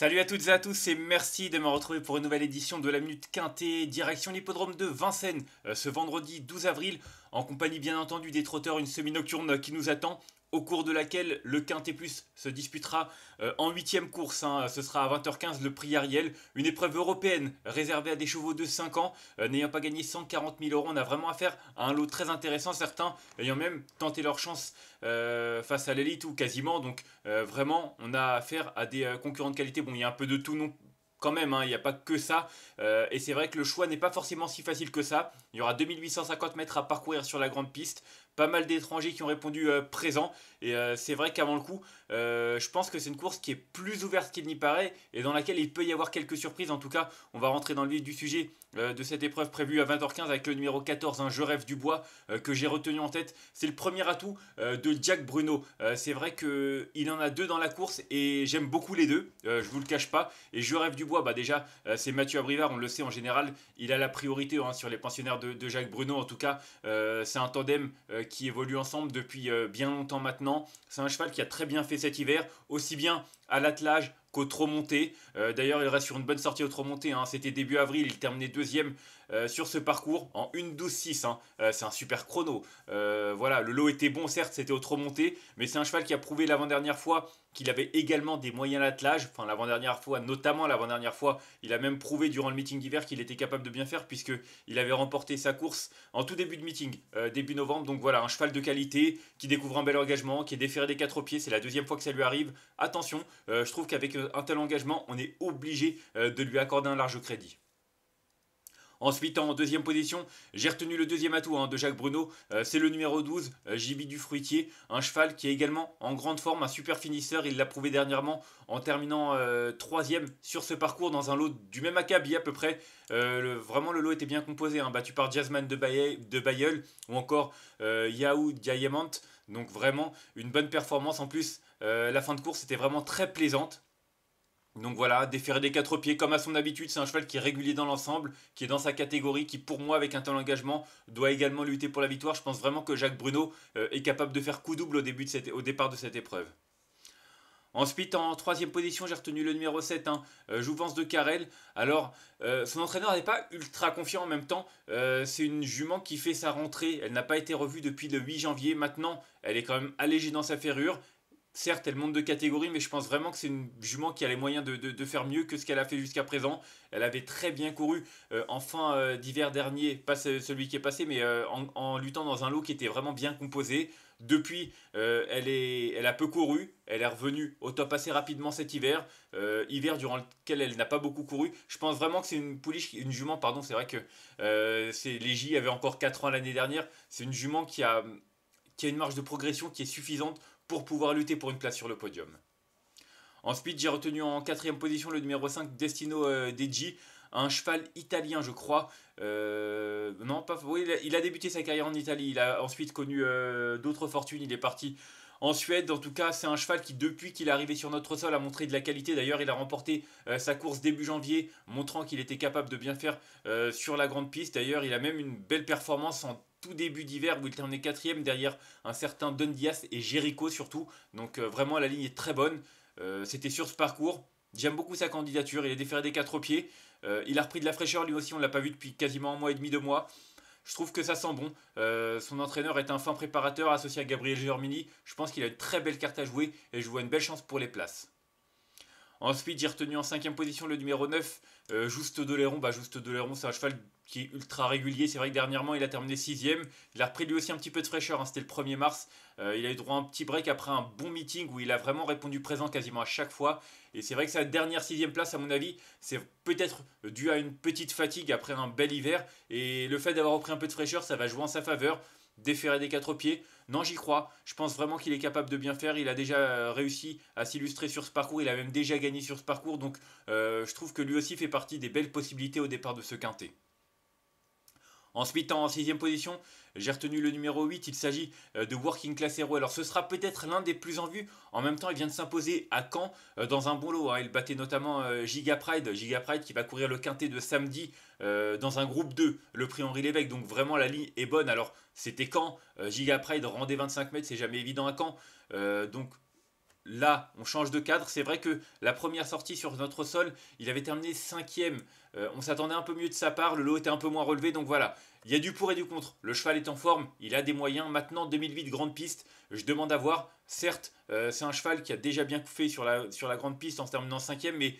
Salut à toutes et à tous et merci de me retrouver pour une nouvelle édition de la Minute Quintée, direction l'hippodrome de Vincennes euh, ce vendredi 12 avril, en compagnie bien entendu des trotteurs, une semi-nocturne qui nous attend au cours de laquelle le Quintet Plus se disputera en euh, en huitième course. Hein. ce sera à 20h15 le prix Ariel, une épreuve européenne réservée à des chevaux de 5 ans. Euh, n'ayant pas gagné 140 000 euros, on a vraiment affaire à un lot très intéressant, certains ayant même tenté leur chance euh, face à l'élite ou quasiment. Donc vraiment, on a affaire à des concurrents de qualité. Bon, il y a un peu de tout non quand même, hein. il n'y a pas que ça. et c'est vrai que le choix n'est pas forcément si facile que ça. Il y aura 2850 mètres à parcourir sur la grande piste pas mal d'étrangers qui ont répondu euh, présent. Et euh, c'est vrai qu'avant le coup, euh, je pense que c'est une course qui est plus ouverte qu'il n'y paraît et dans laquelle il peut y avoir quelques surprises. En tout cas, on va rentrer dans le vif du sujet de cette épreuve prévue à 20h15 avec le numéro 14, un Je rêve du bois, que j'ai retenu en tête. C'est le premier atout de Jack Bruno. c'est vrai que il en a deux dans la course et j'aime beaucoup les deux, je vous le cache pas. Et Je rêve du bois, bah déjà, c'est Mathieu Abrivard, on le sait en général, il a la priorité hein, sur les pensionnaires de, de, Jacques Bruno. En tout cas, c'est un tandem qui évoluent ensemble depuis euh, bien longtemps maintenant. C'est un cheval qui a très bien fait cet hiver, aussi bien à l'attelage qu'au trop euh, D'ailleurs, il reste sur une bonne sortie au trop hein. C'était début avril, il terminait deuxième euh, sur ce parcours en 1-12-6. Hein. Euh, c'est un super chrono. voilà, le lot était bon, certes, c'était au trop monté, mais c'est un cheval qui a prouvé l'avant-dernière fois qu'il avait également des moyens à l'attelage. Enfin, l'avant-dernière fois, notamment l'avant-dernière fois, il a même prouvé durant le meeting d'hiver qu'il était capable de bien faire, puisqu'il avait remporté sa course en tout début de meeting, début novembre. Donc voilà, un cheval de qualité qui découvre un bel engagement, qui est déféré des quatre pieds. C'est la deuxième fois que ça lui arrive. Attention, euh, je trouve qu'avec euh, un tel engagement, on est obligé euh, de lui accorder un large crédit. Ensuite, en deuxième position, j'ai retenu le deuxième atout hein, de Jacques Bruno. Euh, c'est le numéro 12, euh, du Fruitier. Un cheval qui est également en grande forme, un super finisseur. Il l'a prouvé dernièrement en terminant euh, troisième sur ce parcours dans un lot du même acabit à peu près. Euh, vraiment, le lot était bien composé, hein, battu par Jasmine de, de Bayeul ou encore Yahoo Diamant. Donc vraiment, une bonne performance. En plus, la fin de course était vraiment très plaisante. Donc voilà, déféré des quatre pieds comme à son habitude, c'est un cheval qui est régulier dans l'ensemble, qui est dans sa catégorie, qui pour moi avec un temps d'engagement, doit également lutter pour la victoire. Je pense vraiment que Jacques Bruno euh, est capable de faire coup double au, début au départ de cette épreuve. Ensuite, en troisième position, j'ai retenu le numéro 7, hein, euh, Jouvence de Carel. Alors, euh, son entraîneur n'est pas ultra confiant en même temps. c'est une jument qui fait sa rentrée. Elle n'a pas été revue depuis le 8 janvier. Maintenant, elle est quand même allégée dans sa ferrure. Certes, elle monte de catégorie, mais je pense vraiment que c'est une jument qui a les moyens de, faire mieux que ce qu'elle a fait jusqu'à présent. Elle avait très bien couru euh, en fin euh, d'hiver dernier, pas celui qui est passé, mais euh, en, luttant dans un lot qui était vraiment bien composé. Depuis, elle, a peu couru, elle est revenue au top assez rapidement cet hiver, hiver durant lequel elle n'a pas beaucoup couru. Je pense vraiment que c'est une une jument, pardon, c'est vrai que c'est j avait encore 4 ans l'année dernière. C'est une jument qui a qui a une marge de progression qui est suffisante pour pouvoir lutter pour une place sur le podium. Ensuite, j'ai retenu en quatrième position le numéro 5 Destino euh, Deji, un cheval italien, je crois. Euh, non, pas. Oui, il a, débuté sa carrière en Italie. Il a ensuite connu euh, d'autres fortunes. Il est parti en Suède. En tout cas, c'est un cheval qui, depuis qu'il est arrivé sur notre sol, a montré de la qualité. D'ailleurs, il a remporté sa course début janvier, montrant qu'il était capable de bien faire sur la grande piste. D'ailleurs, il a même une belle performance en tout début d'hiver où il terminait quatrième derrière un certain Don et Jericho surtout. Donc euh, vraiment la ligne est très bonne. Euh, c'était sur ce parcours. J'aime beaucoup sa candidature. Il a déféré des quatre pieds. Euh, il a repris de la fraîcheur lui aussi. On ne l'a pas vu depuis quasiment un mois et demi, de mois. Je trouve que ça sent bon. son entraîneur est un fin préparateur associé à Gabriel Germini. Je pense qu'il a une très belle carte à jouer et je vois une belle chance pour les places. Ensuite, j'ai retenu en cinquième position le numéro 9, euh, Juste Doléron, Bah, Juste Doléron, c'est un cheval qui est ultra régulier. C'est vrai que dernièrement, il a terminé sixième. Il a repris lui aussi un petit peu de fraîcheur. Hein. C'était le 1er mars. Euh, il a eu droit à un petit break après un bon meeting où il a vraiment répondu présent quasiment à chaque fois. Et c'est vrai que sa dernière sixième place, à mon avis, c'est peut-être dû à une petite fatigue après un bel hiver. Et le fait d'avoir repris un peu de fraîcheur, ça va jouer en sa faveur déférer des quatre pieds. Non, j'y crois. Je pense vraiment qu'il est capable de bien faire. Il a déjà euh, réussi à s'illustrer sur ce parcours. Il a même déjà gagné sur ce parcours. Donc, euh, je trouve que lui aussi fait partie des belles possibilités au départ de ce quintet. Ensuite, en sixième position, j'ai retenu le numéro 8, il s'agit euh, de Working Class Hero. Alors ce sera peut-être l'un des plus en vue. En même temps, il vient de s'imposer à Caen euh, dans un bon lot. Hein. Il battait notamment euh, Giga Pride, Giga Pride qui va courir le quintet de samedi dans un groupe 2, le prix Henri Lévesque. Donc vraiment la ligne est bonne. Alors c'était Caen, Giga Pride, rendez 25 mètres, c'est jamais évident à Caen. donc là, on change de cadre. C'est vrai que la première sortie sur notre sol, il avait terminé cinquième euh, on s'attendait un peu mieux de sa part, le lot était un peu moins relevé, donc voilà. Il y a du pour et du contre. Le cheval est en forme, il a des moyens. Maintenant, 2008, grande piste, je demande à voir. Certes, euh, c'est un cheval qui a déjà bien couffé sur la, sur la grande piste en se terminant cinquième, mais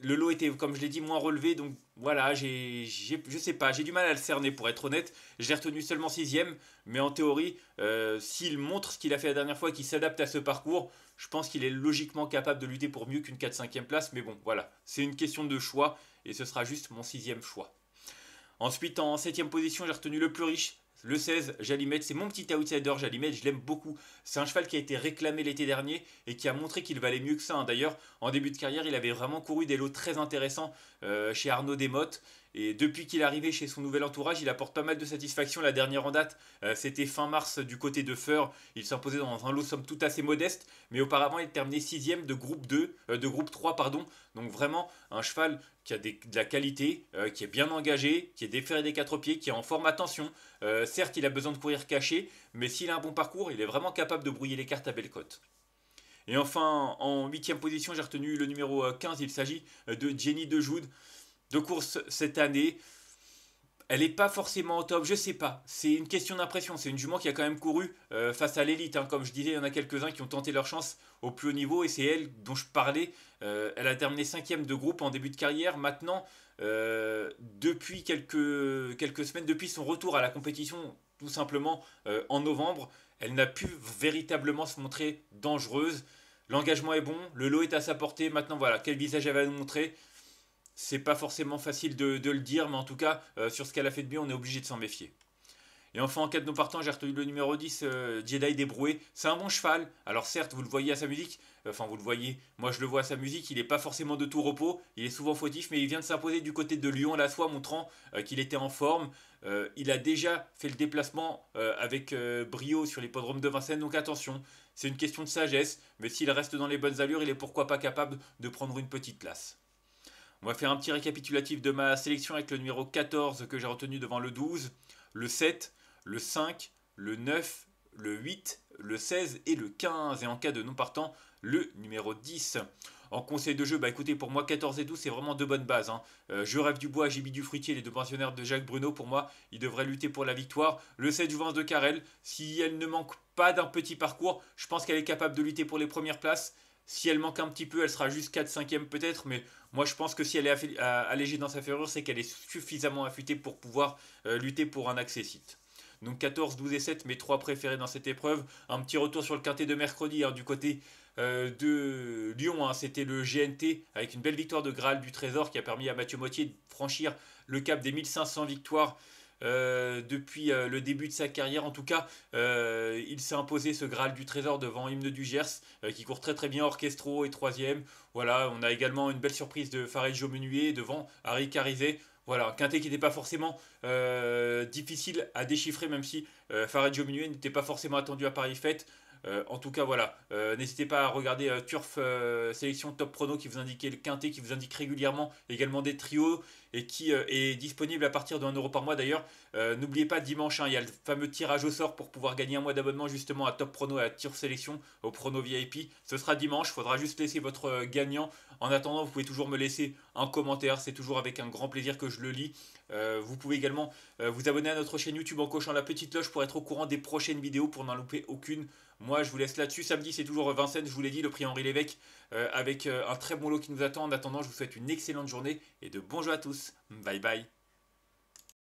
le lot était, comme je l'ai dit, moins relevé. Donc voilà, j'ai, je sais pas, j'ai du mal à le cerner pour être honnête. Je l'ai retenu seulement sixième, mais en théorie, euh, s'il montre ce qu'il a fait la dernière fois et qu'il s'adapte à ce parcours, je pense qu'il est logiquement capable de lutter pour mieux qu'une 4-5e place. Mais bon, voilà, c'est une question de choix et ce sera juste mon sixième choix. Ensuite, en septième position, j'ai retenu le plus riche, le 16, Jalimet. c'est mon petit outsider Jalimet, je l'aime beaucoup. C'est un cheval qui a été réclamé l'été dernier et qui a montré qu'il valait mieux que ça. Hein. D'ailleurs, en début de carrière, il avait vraiment couru des lots très intéressants euh, chez Arnaud Desmottes. Et depuis qu'il est arrivé chez son nouvel entourage, il apporte pas mal de satisfaction. La dernière en date, euh, c'était fin mars du côté de Feur. Il s'imposait dans un lot somme tout assez modeste, mais auparavant il terminait sixième de groupe 2, euh, de groupe 3 pardon. Donc vraiment un cheval qui a de la qualité, euh, qui est bien engagé, qui est déféré des quatre pieds, qui est en forme attention. certes, il a besoin de courir caché, mais s'il a un bon parcours, il est vraiment capable de brouiller les cartes à belle cote. Et enfin, en huitième position, j'ai retenu le numéro 15, il s'agit de Jenny de Joude de course cette année. Elle n'est pas forcément au top, je sais pas. C'est une question d'impression. C'est une jument qui a quand même couru euh, face à l'élite. Hein. Comme je disais, il y en a quelques-uns qui ont tenté leur chance au plus haut niveau. Et c'est elle dont je parlais. Euh, elle a terminé cinquième de groupe en début de carrière. Maintenant, euh, depuis quelques, quelques semaines, depuis son retour à la compétition, tout simplement en novembre, elle n'a pu véritablement se montrer dangereuse. L'engagement est bon, le lot est à sa portée. Maintenant, voilà, quel visage elle va nous montrer c'est pas forcément facile de, le dire, mais en tout cas, euh, sur ce qu'elle a fait de mieux, on est obligé de s'en méfier. Et enfin, en cas de nos partants, j'ai retenu le numéro 10, euh, Jedi débroué. C'est un bon cheval. Alors certes, vous le voyez à sa musique. Euh, enfin, vous le voyez. Moi, je le vois à sa musique. Il n'est pas forcément de tout repos. Il est souvent fautif, mais il vient de s'imposer du côté de Lyon la soie, montrant qu'il était en forme. il a déjà fait le déplacement avec brio sur l'hippodrome de Vincennes. Donc attention, c'est une question de sagesse. Mais s'il reste dans les bonnes allures, il est pourquoi pas capable de prendre une petite place. On va faire un petit récapitulatif de ma sélection avec le numéro 14 que j'ai retenu devant le 12, le 7, le 5, le 9, le 8, le 16 et le 15. Et en cas de non partant, le numéro 10. En conseil de jeu, bah écoutez, pour moi 14 et 12 c'est vraiment de bonnes bases. Hein. Euh, je rêve du bois, mis du fruitier, les deux pensionnaires de Jacques Bruno, pour moi, ils devraient lutter pour la victoire. Le 7 pense de Carrel, si elle ne manque pas d'un petit parcours, je pense qu'elle est capable de lutter pour les premières places. Si elle manque un petit peu, elle sera juste 4-5e peut-être, mais moi je pense que si elle est euh, allégée dans sa ferrure, c'est qu'elle est suffisamment affûtée pour pouvoir euh, lutter pour un site. Donc 14, 12 et 7, mes trois préférés dans cette épreuve. Un petit retour sur le quartier de mercredi hein, du côté euh, de Lyon. Hein. C'était le GNT avec une belle victoire de Graal du Trésor qui a permis à Mathieu Mottier de franchir le cap des 1500 victoires euh, depuis euh, le début de sa carrière. En tout cas, euh, il s'est imposé ce Graal du Trésor devant Hymne du Gers, qui court très très bien, Orchestro et troisième. Voilà, on a également une belle surprise de Farid Menuet devant Harry Carizé. Voilà, Quintet qui n'était pas forcément difficile à déchiffrer, même si Farid Fareggio n'était pas forcément attendu à Paris Fête. Euh, en tout cas, voilà. Euh, n'hésitez pas à regarder euh, Turf Sélection Top Prono qui vous indique le quintet, qui vous indique régulièrement également des trios et qui est disponible à partir de 1€ euro par mois d'ailleurs. N'oubliez pas dimanche, hein, il y a le fameux tirage au sort pour pouvoir gagner un mois d'abonnement justement à Top Prono et à Turf Sélection au Prono VIP. Ce sera dimanche, il faudra juste laisser votre gagnant. En attendant, vous pouvez toujours me laisser un commentaire, c'est toujours avec un grand plaisir que je le lis. vous pouvez également vous abonner à notre chaîne YouTube en cochant la petite cloche pour être au courant des prochaines vidéos, pour n'en louper aucune. Moi, je vous laisse là-dessus. Samedi, c'est toujours Vincennes, je vous l'ai dit, le prix Henri Lévesque, euh, avec euh, un très bon lot qui nous attend. En attendant, je vous souhaite une excellente journée et de bons jeux à tous. Bye bye.